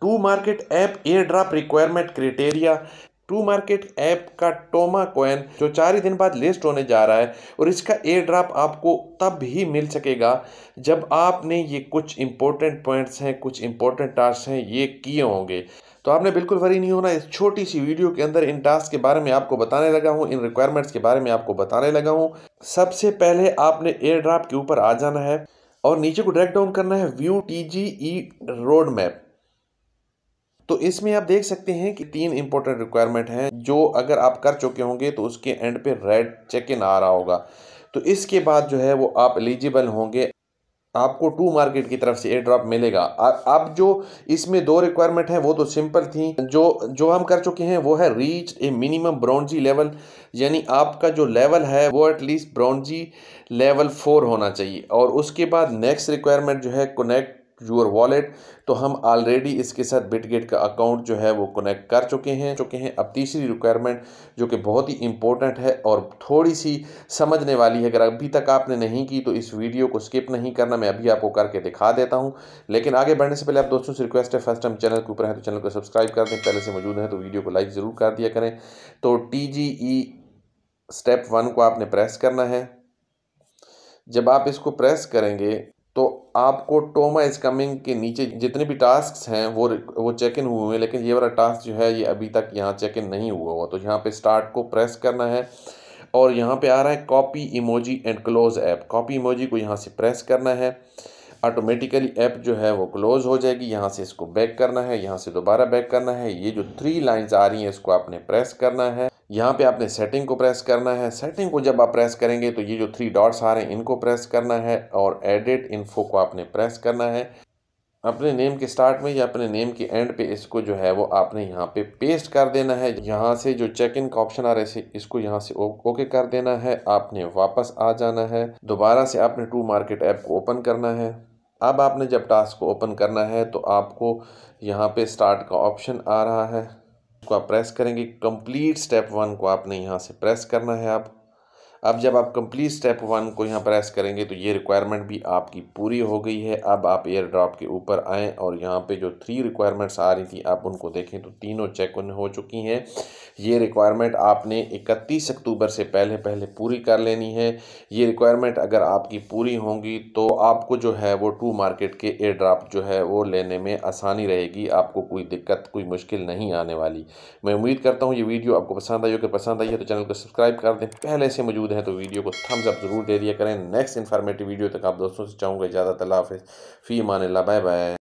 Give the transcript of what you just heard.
to Tomarket app airdrop requirement criteria Tomarket app का Toma coin जो चार ही दिन बाद लिस्ट होने जा रहा है और इसका एयर ड्राप आपको तब ही मिल सकेगा जब आपने ये कुछ इंपॉर्टेंट पॉइंट्स हैं कुछ इंपॉर्टेंट टास्क हैं ये किए होंगे तो आपने बिल्कुल वरी नहीं होना इस छोटी सी वीडियो के अंदर इन टास्क के बारे में आपको बताने लगा हूँ इन रिक्वायरमेंट्स के बारे में आपको बताने लगा हूँ सबसे पहले आपने एयर ड्राप के ऊपर आ जाना है और नीचे को ड्रैक डाउन करना है view T G E road map तो इसमें आप देख सकते हैं कि तीन इंपॉर्टेंट रिक्वायरमेंट हैं जो अगर आप कर चुके होंगे तो उसके एंड पे रेड चेक इन आ रहा होगा तो इसके बाद जो है वो आप एलिजिबल होंगे आपको टू मार्केट की तरफ से एयर ड्रॉप मिलेगा अब जो इसमें दो रिक्वायरमेंट हैं वो तो सिंपल थी जो जो हम कर चुके हैं वो है reach a minimum bronze level यानी आपका जो लेवल है वो एटलीस्ट ब्रॉन्जी लेवल फोर होना चाहिए और उसके बाद नेक्स्ट रिक्वायरमेंट जो है कनेक्ट योर वॉलेट तो हम ऑलरेडी इसके साथ बिटगेट का अकाउंट जो है वो कनेक्ट कर चुके हैं चुके हैं अब तीसरी रिक्वायरमेंट जो कि बहुत ही इंपॉर्टेंट है और थोड़ी सी समझने वाली है अगर अभी तक आपने नहीं की तो इस वीडियो को स्किप नहीं करना मैं अभी आपको करके दिखा देता हूँ लेकिन आगे बढ़ने से पहले आप दोस्तों से रिक्वेस्ट है फर्स्ट टाइम चैनल के ऊपर है तो चैनल को सब्सक्राइब कर दें पहले से मौजूद है तो वीडियो को लाइक ज़रूर कर दिया करें तो टी स्टेप वन को आपने प्रेस करना है जब आप इसको प्रेस करेंगे तो आपको टोमा इज कमिंग के नीचे जितने भी टास्क हैं वो वो चेक इन हुए हैं लेकिन ये वाला टास्क जो है ये अभी तक यहाँ चेक इन नहीं हुआ हुआ तो यहाँ पे स्टार्ट को प्रेस करना है और यहाँ पे आ रहा है copy emoji and close app copy emoji को यहाँ से प्रेस करना है ऑटोमेटिकली ऐप जो है वो क्लोज़ हो जाएगी यहाँ से इसको बैक करना है यहाँ से दोबारा बैक करना है ये जो थ्री लाइन्स आ रही हैं इसको आपने प्रेस करना है यहाँ पे आपने सेटिंग को प्रेस करना है सेटिंग को जब आप प्रेस करेंगे तो ये जो थ्री डॉट्स आ रहे हैं इनको प्रेस करना है और एडिट इन्फो को आपने प्रेस करना है अपने नेम के स्टार्ट में या अपने नेम के एंड पे इसको जो है वो आपने यहाँ पे पेस्ट कर देना है यहाँ से जो चेक इन का ऑप्शन आ रहा है इसको यहाँ से ओके कर देना है आपने वापस आ जाना है दोबारा से आपने टू मार्केट ऐप को ओपन करना है अब आपने जब टास्क को ओपन करना है तो आपको यहाँ पे स्टार्ट का ऑप्शन आ रहा है को आप प्रेस करेंगे कंप्लीट स्टेप वन को आपने यहाँ से प्रेस करना है आप अब जब आप कंप्लीट स्टेप वन को यहाँ प्रेस करेंगे तो ये रिक्वायरमेंट भी आपकी पूरी हो गई है अब आप एयर ड्रॉप के ऊपर आएँ और यहाँ पे जो थ्री रिक्वायरमेंट्स आ रही थी आप उनको देखें तो तीनों चेक उन हो चुकी हैं ये रिक्वायरमेंट आपने इकतीस अक्टूबर से पहले पहले पूरी कर लेनी है ये रिक्वायरमेंट अगर आपकी पूरी होंगी तो आपको जो है वो टू मार्केट के एयर ड्राप जो है वो लेने में आसानी रहेगी आपको कोई दिक्कत कोई मुश्किल नहीं आने वाली मैं उम्मीद करता हूँ ये वीडियो आपको पसंद आई हो पसंद आई है तो चैनल को सब्सक्राइब कर दें पहले से मौजूद मौजूद हैं तो वीडियो को थम्स अप जरूर दे दिया करें नेक्स्ट इन्फॉर्मेटिव वीडियो तक आप दोस्तों से चाहूँगा इजाज़त अल्लाह फ़ी मान ला बाय बाय